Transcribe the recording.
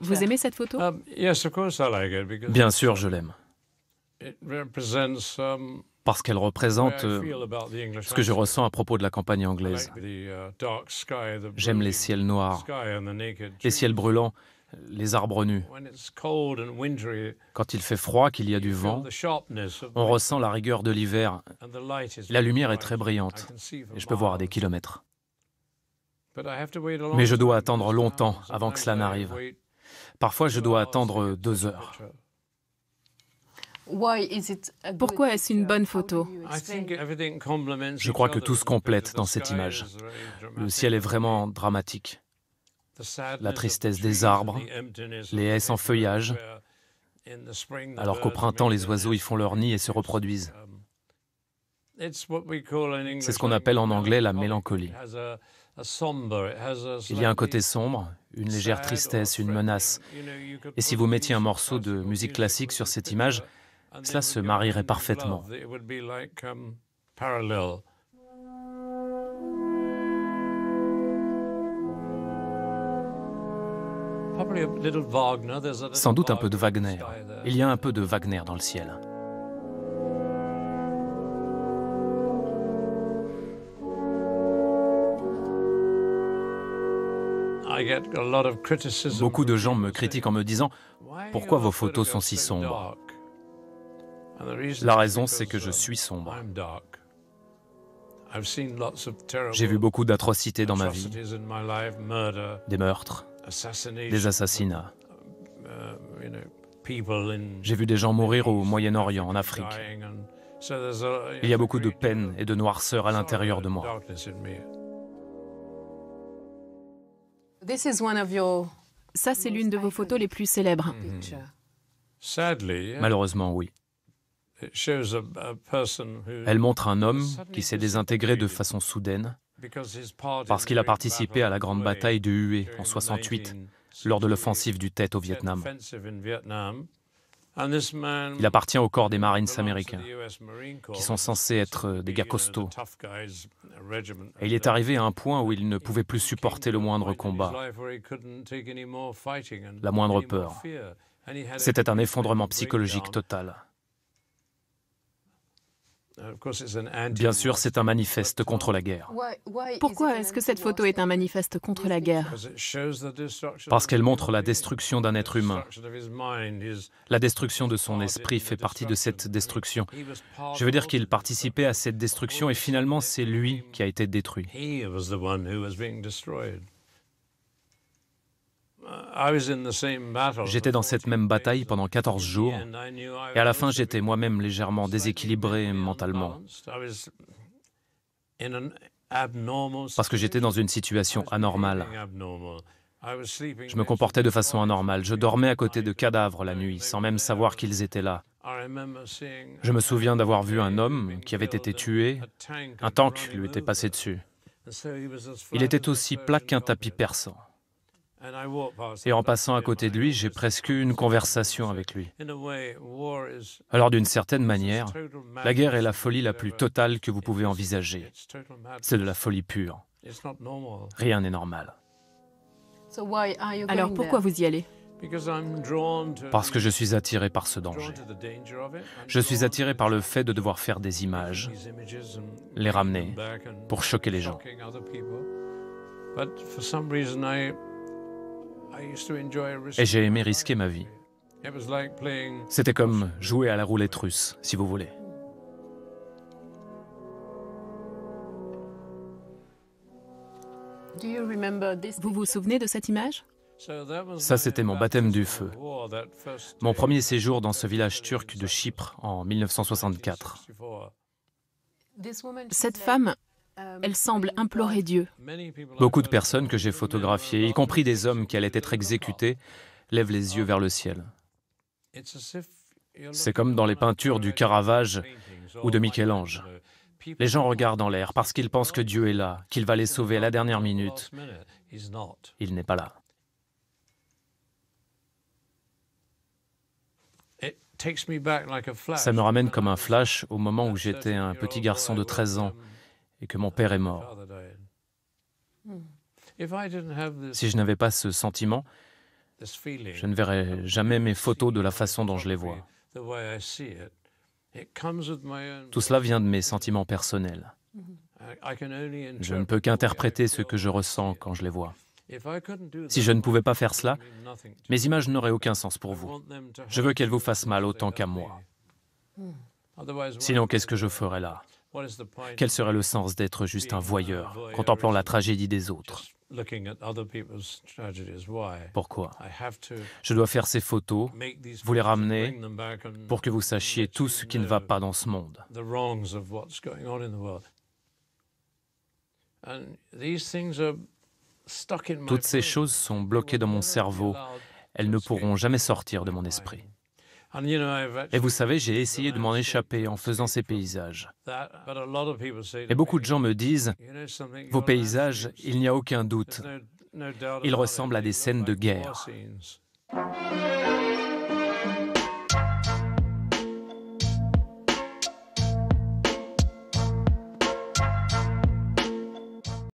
Vous aimez cette photo um, Bien sûr, je l'aime. Um, Parce qu'elle représente euh, ce que je ressens à propos de la campagne anglaise. Uh, J'aime les ciels noirs, les ciels brûlants, les arbres nus. Quand il fait froid, qu'il y a du vent, on ressent la rigueur de l'hiver. La lumière est très brillante et je peux voir à des kilomètres. Mais je dois attendre longtemps avant que cela n'arrive. Parfois, je dois attendre deux heures. Pourquoi est-ce une bonne photo Je crois que tout se complète dans cette image. Le ciel est vraiment dramatique. La tristesse des arbres, les haies sans feuillage, alors qu'au printemps, les oiseaux y font leur nid et se reproduisent. Um, C'est ce qu'on appelle en anglais la mélancolie. Il y a un côté sombre, une légère tristesse, une menace. Et si vous mettiez un morceau de musique classique sur cette image, cela se marierait parfaitement. Um, Sans doute un peu de Wagner. Il y a un peu de Wagner dans le ciel. Beaucoup de gens me critiquent en me disant pourquoi vos photos sont si sombres. La raison, c'est que je suis sombre. J'ai vu beaucoup d'atrocités dans ma vie, des meurtres, des assassinats. Uh, J'ai vu des gens mourir au Moyen-Orient, en Afrique. Il y a beaucoup de peine et de noirceur à l'intérieur de moi. Ça, c'est l'une de vos photos les plus célèbres. Uh, Malheureusement, oui. Elle montre un homme qui s'est désintégré de façon soudaine parce qu'il a participé à la grande bataille de Hué en 68 lors de l'offensive du Tet au Vietnam. Il appartient au corps des Marines américains, qui sont censés être des gars costauds. Et il est arrivé à un point où il ne pouvait plus supporter le moindre combat, la moindre peur. C'était un effondrement psychologique total. Bien sûr, c'est un manifeste contre la guerre. Pourquoi est-ce que cette photo est un manifeste contre la guerre Parce qu'elle montre la destruction d'un être humain. La destruction de son esprit fait partie de cette destruction. Je veux dire qu'il participait à cette destruction et finalement c'est lui qui a été détruit. J'étais dans cette même bataille pendant 14 jours et à la fin j'étais moi-même légèrement déséquilibré mentalement parce que j'étais dans une situation anormale. Je me comportais de façon anormale, je dormais à côté de cadavres la nuit sans même savoir qu'ils étaient là. Je me souviens d'avoir vu un homme qui avait été tué, un tank lui était passé dessus. Il était aussi plat qu'un tapis persan. Et en passant à côté de lui, j'ai presque eu une conversation avec lui. Alors d'une certaine manière, la guerre est la folie la plus totale que vous pouvez envisager. C'est de la folie pure. Rien n'est normal. Alors pourquoi vous y allez parce que je suis attiré par ce danger. Je suis attiré par le fait de devoir faire des images, les ramener pour choquer les gens. Et j'ai aimé risquer ma vie. C'était comme jouer à la roulette russe, si vous voulez. Vous vous souvenez de cette image Ça, c'était mon baptême du feu. Mon premier séjour dans ce village turc de Chypre en 1964. Cette femme elle semble implorer Dieu. Beaucoup de personnes que j'ai photographiées, y compris des hommes qui allaient être exécutés, lèvent les yeux vers le ciel. C'est comme dans les peintures du Caravage ou de Michel-Ange. Les gens regardent en l'air parce qu'ils pensent que Dieu est là, qu'il va les sauver à la dernière minute. Il n'est pas là. Ça me ramène comme un flash au moment où j'étais un petit garçon de 13 ans et que mon père est mort. Si je n'avais pas ce sentiment, je ne verrais jamais mes photos de la façon dont je les vois. Tout cela vient de mes sentiments personnels. Je ne peux qu'interpréter ce que je ressens quand je les vois. Si je ne pouvais pas faire cela, mes images n'auraient aucun sens pour vous. Je veux qu'elles vous fassent mal autant qu'à moi. Sinon, qu'est-ce que je ferais là quel serait le sens d'être juste un uh, voyeur, contemplant la tragédie des autres Pourquoi Je dois faire ces photos, vous les ramener, pour que vous sachiez tout ce qui ne va pas dans ce monde. Toutes ces choses sont bloquées dans mon cerveau. Elles ne pourront jamais sortir de mon esprit. Et vous savez, j'ai essayé de m'en échapper en faisant ces paysages. Et beaucoup de gens me disent, vos paysages, il n'y a aucun doute, ils ressemblent à des scènes de guerre.